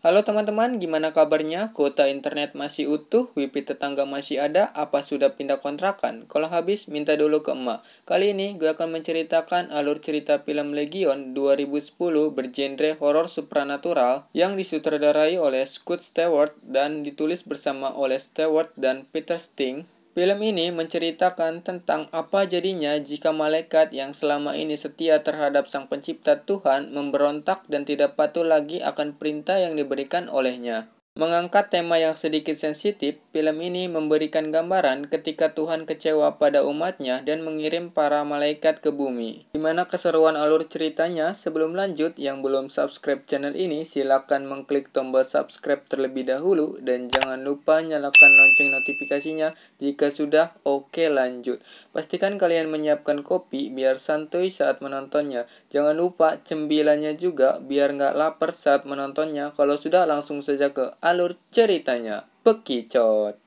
Halo teman-teman, gimana kabarnya? Kota internet masih utuh, wifi tetangga masih ada, apa sudah pindah kontrakan? Kalau habis, minta dulu ke emak. Kali ini, gue akan menceritakan alur cerita film Legion 2010 bergenre horor supranatural yang disutradarai oleh Scott Stewart dan ditulis bersama oleh Stewart dan Peter Sting Film ini menceritakan tentang apa jadinya jika malaikat yang selama ini setia terhadap Sang Pencipta Tuhan memberontak dan tidak patuh lagi akan perintah yang diberikan olehnya. Mengangkat tema yang sedikit sensitif, film ini memberikan gambaran ketika Tuhan kecewa pada umatnya dan mengirim para malaikat ke bumi. Di keseruan alur ceritanya, sebelum lanjut, yang belum subscribe channel ini silakan mengklik tombol subscribe terlebih dahulu dan jangan lupa nyalakan lonceng notifikasinya jika sudah oke lanjut. Pastikan kalian menyiapkan kopi biar santuy saat menontonnya. Jangan lupa cembilannya juga biar nggak lapar saat menontonnya. Kalau sudah langsung saja ke alur ceritanya bekicot.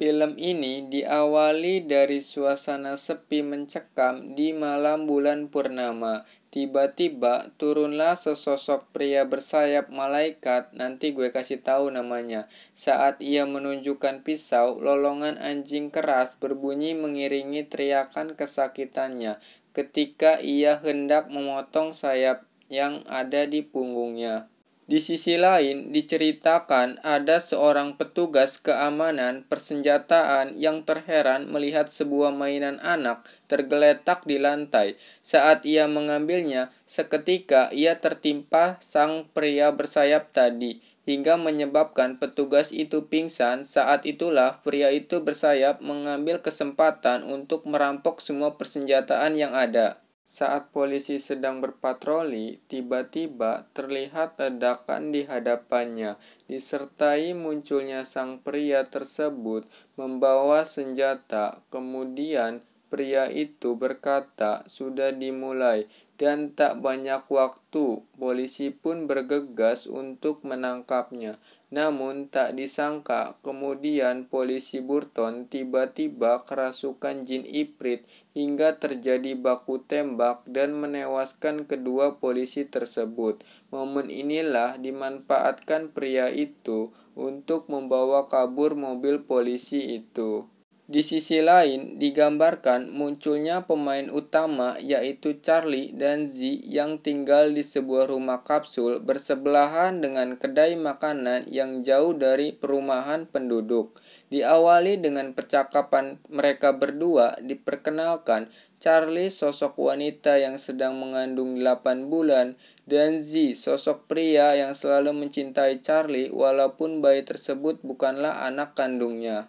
Film ini diawali dari suasana sepi mencekam di malam bulan purnama. Tiba-tiba turunlah sesosok pria bersayap malaikat, nanti gue kasih tahu namanya. Saat ia menunjukkan pisau, lolongan anjing keras berbunyi mengiringi teriakan kesakitannya ketika ia hendak memotong sayap yang ada di punggungnya. Di sisi lain, diceritakan ada seorang petugas keamanan persenjataan yang terheran melihat sebuah mainan anak tergeletak di lantai. Saat ia mengambilnya, seketika ia tertimpa sang pria bersayap tadi hingga menyebabkan petugas itu pingsan. Saat itulah pria itu bersayap mengambil kesempatan untuk merampok semua persenjataan yang ada. Saat polisi sedang berpatroli, tiba-tiba terlihat ledakan di hadapannya, disertai munculnya sang pria tersebut membawa senjata. Kemudian, pria itu berkata, "Sudah dimulai." Dan tak banyak waktu, polisi pun bergegas untuk menangkapnya. Namun tak disangka, kemudian polisi Burton tiba-tiba kerasukan jin Iprit hingga terjadi baku tembak dan menewaskan kedua polisi tersebut. Momen inilah dimanfaatkan pria itu untuk membawa kabur mobil polisi itu. Di sisi lain, digambarkan munculnya pemain utama yaitu Charlie dan Z yang tinggal di sebuah rumah kapsul bersebelahan dengan kedai makanan yang jauh dari perumahan penduduk. Diawali dengan percakapan mereka berdua, diperkenalkan Charlie sosok wanita yang sedang mengandung 8 bulan dan Z sosok pria yang selalu mencintai Charlie walaupun bayi tersebut bukanlah anak kandungnya.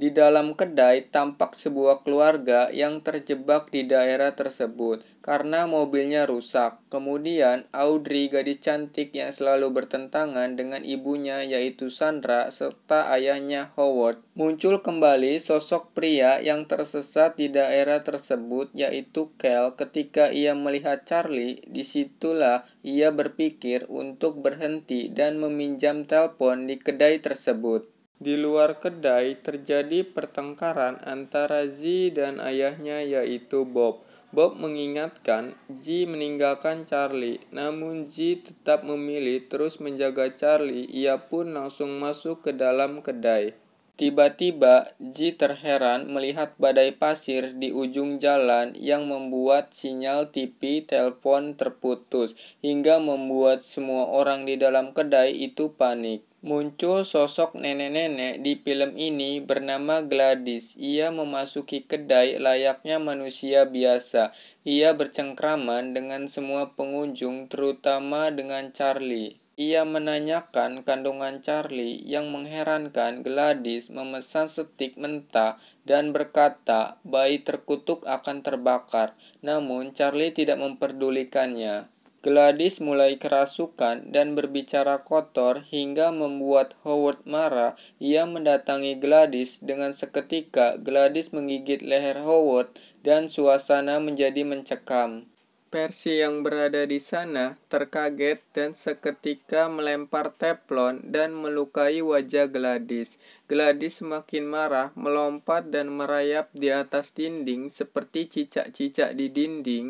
Di dalam kedai tampak sebuah keluarga yang terjebak di daerah tersebut karena mobilnya rusak. Kemudian Audrey gadis cantik yang selalu bertentangan dengan ibunya yaitu Sandra serta ayahnya Howard. Muncul kembali sosok pria yang tersesat di daerah tersebut yaitu Kel ketika ia melihat Charlie. Disitulah ia berpikir untuk berhenti dan meminjam telepon di kedai tersebut. Di luar kedai, terjadi pertengkaran antara Z dan ayahnya yaitu Bob. Bob mengingatkan Z meninggalkan Charlie, namun Z tetap memilih terus menjaga Charlie. Ia pun langsung masuk ke dalam kedai. Tiba-tiba Ji terheran melihat badai pasir di ujung jalan yang membuat sinyal TV telepon terputus hingga membuat semua orang di dalam kedai itu panik. Muncul sosok nenek-nenek di film ini bernama Gladys. Ia memasuki kedai layaknya manusia biasa. Ia bercengkraman dengan semua pengunjung terutama dengan Charlie. Ia menanyakan kandungan Charlie yang mengherankan Gladys memesan setik mentah dan berkata bayi terkutuk akan terbakar. Namun Charlie tidak memperdulikannya. Gladys mulai kerasukan dan berbicara kotor hingga membuat Howard marah. Ia mendatangi Gladys dengan seketika Gladys menggigit leher Howard dan suasana menjadi mencekam. Persi yang berada di sana terkaget dan seketika melempar teflon dan melukai wajah Gladys. Gladys semakin marah, melompat dan merayap di atas dinding seperti cicak-cicak di dinding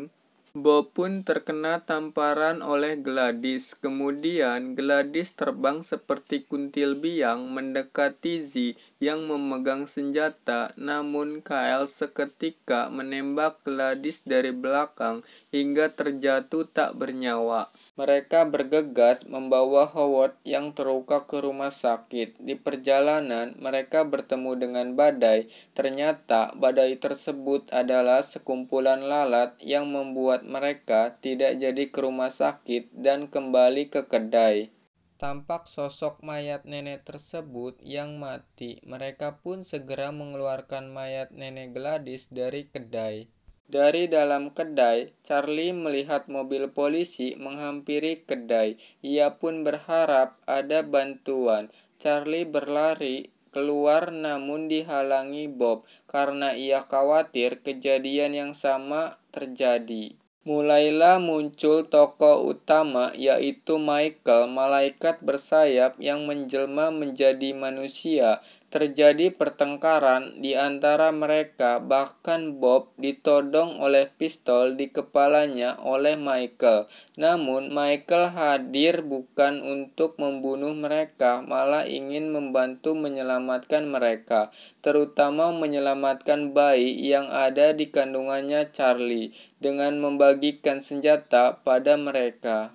Bob pun terkena tamparan oleh Gladys. Kemudian, Gladys terbang seperti kuntil biang mendekati Z yang memegang senjata, namun Kyle seketika menembak Gladys dari belakang hingga terjatuh tak bernyawa. Mereka bergegas membawa Howard yang terluka ke rumah sakit. Di perjalanan, mereka bertemu dengan badai. Ternyata, badai tersebut adalah sekumpulan lalat yang membuat mereka tidak jadi ke rumah sakit dan kembali ke kedai. Tampak sosok mayat nenek tersebut yang mati. Mereka pun segera mengeluarkan mayat nenek Gladys dari kedai. Dari dalam kedai, Charlie melihat mobil polisi menghampiri kedai. Ia pun berharap ada bantuan. Charlie berlari keluar namun dihalangi Bob karena ia khawatir kejadian yang sama terjadi. Mulailah muncul tokoh utama yaitu Michael, malaikat bersayap yang menjelma menjadi manusia. Terjadi pertengkaran di antara mereka, bahkan Bob ditodong oleh pistol di kepalanya oleh Michael. Namun, Michael hadir bukan untuk membunuh mereka, malah ingin membantu menyelamatkan mereka, terutama menyelamatkan bayi yang ada di kandungannya Charlie, dengan membagikan senjata pada mereka.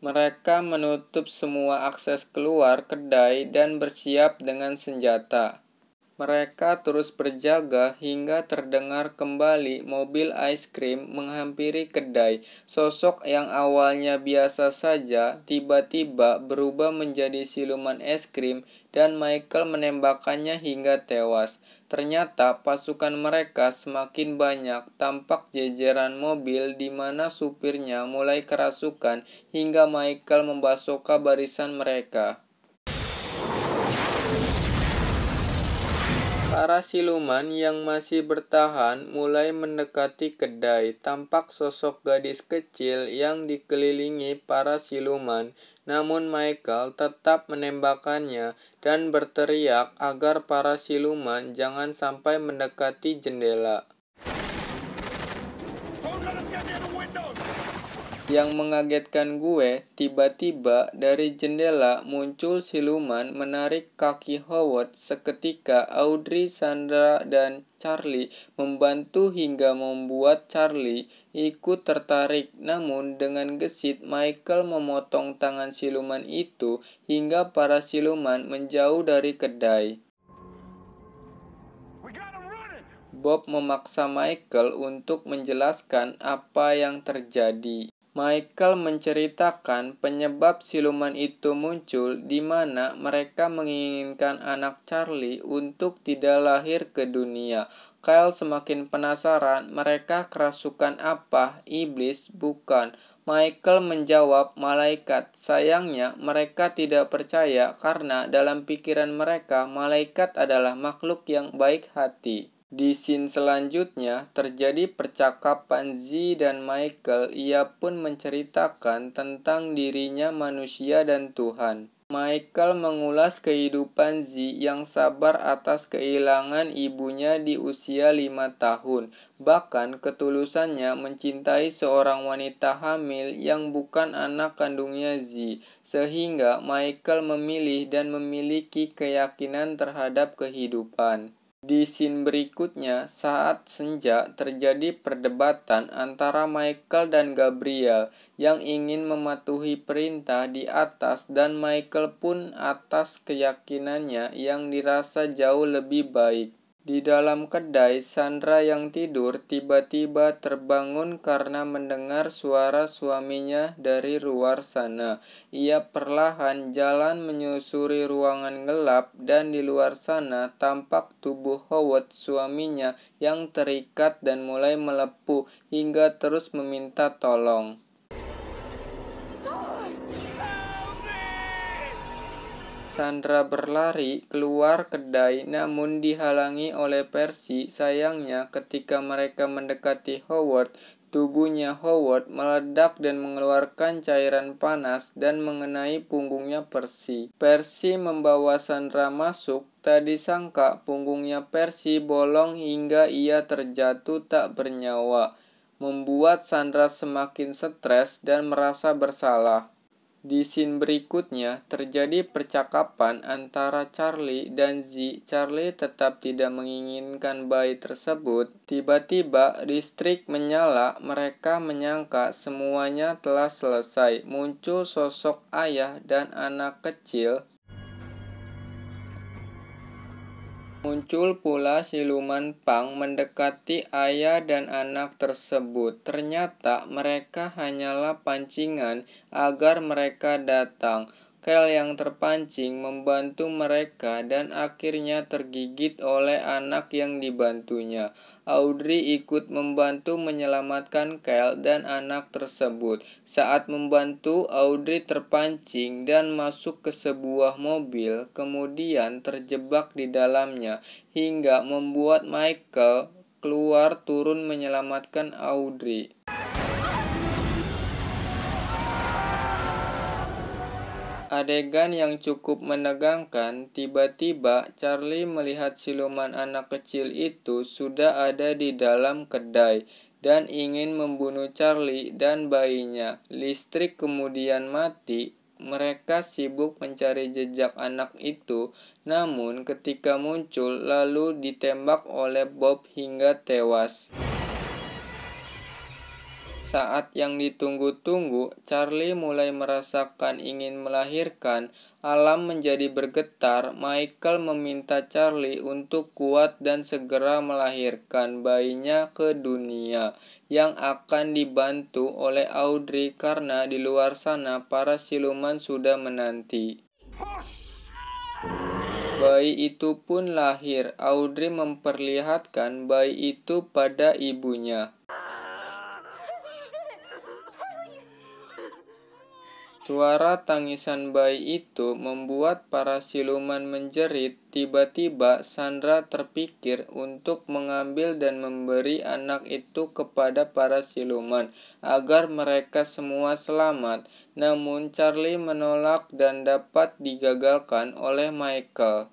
Mereka menutup semua akses keluar kedai dan bersiap dengan senjata. Mereka terus berjaga hingga terdengar kembali mobil ice cream menghampiri kedai. Sosok yang awalnya biasa saja tiba-tiba berubah menjadi siluman es krim dan Michael menembakkannya hingga tewas. Ternyata pasukan mereka semakin banyak, tampak jejeran mobil di mana supirnya mulai kerasukan hingga Michael membasuh barisan mereka. Para siluman yang masih bertahan mulai mendekati kedai. Tampak sosok gadis kecil yang dikelilingi para siluman. Namun Michael tetap menembakkannya dan berteriak agar para siluman jangan sampai mendekati jendela. Yang mengagetkan gue, tiba-tiba dari jendela muncul siluman menarik kaki Howard seketika Audrey, Sandra, dan Charlie membantu hingga membuat Charlie ikut tertarik. Namun dengan gesit, Michael memotong tangan siluman itu hingga para siluman menjauh dari kedai. Bob memaksa Michael untuk menjelaskan apa yang terjadi. Michael menceritakan penyebab siluman itu muncul di mana mereka menginginkan anak Charlie untuk tidak lahir ke dunia. Kyle semakin penasaran mereka kerasukan apa, iblis bukan. Michael menjawab malaikat. Sayangnya mereka tidak percaya karena dalam pikiran mereka malaikat adalah makhluk yang baik hati. Di scene selanjutnya, terjadi percakapan Z dan Michael. Ia pun menceritakan tentang dirinya manusia dan Tuhan. Michael mengulas kehidupan Z yang sabar atas kehilangan ibunya di usia lima tahun. Bahkan ketulusannya mencintai seorang wanita hamil yang bukan anak kandungnya Z. Sehingga Michael memilih dan memiliki keyakinan terhadap kehidupan. Di scene berikutnya, saat senja, terjadi perdebatan antara Michael dan Gabriel yang ingin mematuhi perintah di atas dan Michael pun atas keyakinannya yang dirasa jauh lebih baik. Di dalam kedai, Sandra yang tidur tiba-tiba terbangun karena mendengar suara suaminya dari luar sana. Ia perlahan jalan menyusuri ruangan gelap dan di luar sana tampak tubuh Howard suaminya yang terikat dan mulai melepuh hingga terus meminta tolong. Sandra berlari keluar kedai namun dihalangi oleh Percy. Sayangnya ketika mereka mendekati Howard, tubuhnya Howard meledak dan mengeluarkan cairan panas dan mengenai punggungnya Percy. Percy membawa Sandra masuk Tadi sangka punggungnya Percy bolong hingga ia terjatuh tak bernyawa, membuat Sandra semakin stres dan merasa bersalah. Di scene berikutnya, terjadi percakapan antara Charlie dan Z. Charlie tetap tidak menginginkan bayi tersebut. Tiba-tiba, listrik menyala. Mereka menyangka semuanya telah selesai. Muncul sosok ayah dan anak kecil Muncul pula siluman Pang mendekati ayah dan anak tersebut. Ternyata mereka hanyalah pancingan agar mereka datang. Kel yang terpancing membantu mereka dan akhirnya tergigit oleh anak yang dibantunya. Audrey ikut membantu menyelamatkan Kel dan anak tersebut. Saat membantu, Audrey terpancing dan masuk ke sebuah mobil, kemudian terjebak di dalamnya hingga membuat Michael keluar turun menyelamatkan Audrey. adegan yang cukup menegangkan, tiba-tiba Charlie melihat siluman anak kecil itu sudah ada di dalam kedai dan ingin membunuh Charlie dan bayinya. Listrik kemudian mati. Mereka sibuk mencari jejak anak itu, namun ketika muncul lalu ditembak oleh Bob hingga tewas. Saat yang ditunggu-tunggu, Charlie mulai merasakan ingin melahirkan. Alam menjadi bergetar. Michael meminta Charlie untuk kuat dan segera melahirkan bayinya ke dunia yang akan dibantu oleh Audrey karena di luar sana para siluman sudah menanti. Bayi itu pun lahir. Audrey memperlihatkan bayi itu pada ibunya. Suara tangisan bayi itu membuat para siluman menjerit. Tiba-tiba Sandra terpikir untuk mengambil dan memberi anak itu kepada para siluman agar mereka semua selamat. Namun Charlie menolak dan dapat digagalkan oleh Michael.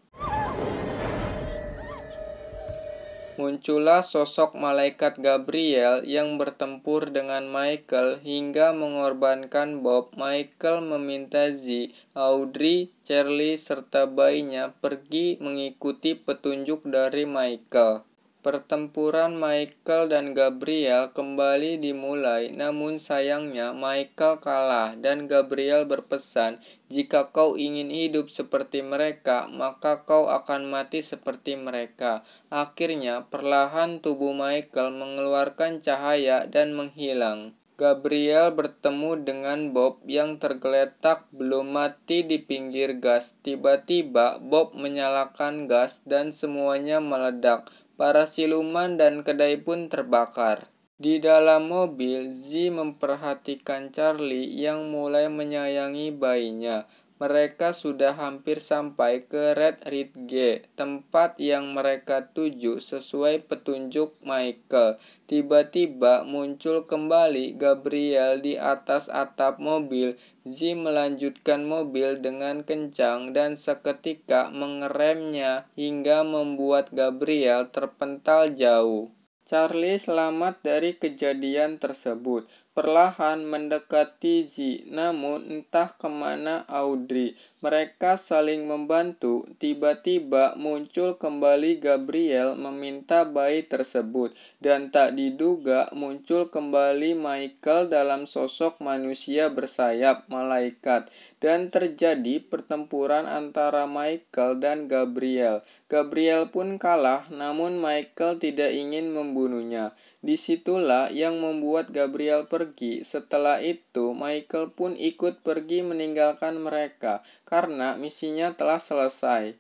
Muncullah sosok malaikat Gabriel yang bertempur dengan Michael hingga mengorbankan Bob. Michael meminta Zee, Audrey, Charlie, serta bayinya pergi mengikuti petunjuk dari Michael. Pertempuran Michael dan Gabriel kembali dimulai, namun sayangnya Michael kalah dan Gabriel berpesan, "Jika kau ingin hidup seperti mereka, maka kau akan mati seperti mereka." Akhirnya, perlahan tubuh Michael mengeluarkan cahaya dan menghilang. Gabriel bertemu dengan Bob yang tergeletak belum mati di pinggir gas. Tiba-tiba, Bob menyalakan gas dan semuanya meledak. Para siluman dan kedai pun terbakar. Di dalam mobil, Zi memperhatikan Charlie yang mulai menyayangi bayinya mereka sudah hampir sampai ke Red Ridge, tempat yang mereka tuju sesuai petunjuk Michael. Tiba-tiba muncul kembali Gabriel di atas atap mobil. Jim melanjutkan mobil dengan kencang dan seketika mengeremnya hingga membuat Gabriel terpental jauh. Charlie selamat dari kejadian tersebut perlahan mendekati Z, namun entah kemana Audrey. Mereka saling membantu. Tiba-tiba muncul kembali Gabriel meminta bayi tersebut, dan tak diduga muncul kembali Michael dalam sosok manusia bersayap malaikat, dan terjadi pertempuran antara Michael dan Gabriel. Gabriel pun kalah, namun Michael tidak ingin membunuhnya. Disitulah yang membuat Gabriel pergi. Setelah itu, Michael pun ikut pergi meninggalkan mereka karena misinya telah selesai.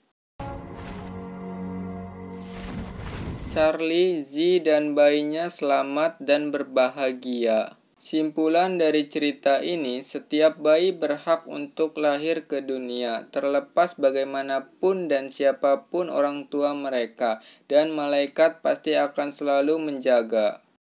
Charlie, Z, dan bayinya selamat dan berbahagia. Simpulan dari cerita ini, setiap bayi berhak untuk lahir ke dunia, terlepas bagaimanapun dan siapapun orang tua mereka, dan malaikat pasti akan selalu menjaga.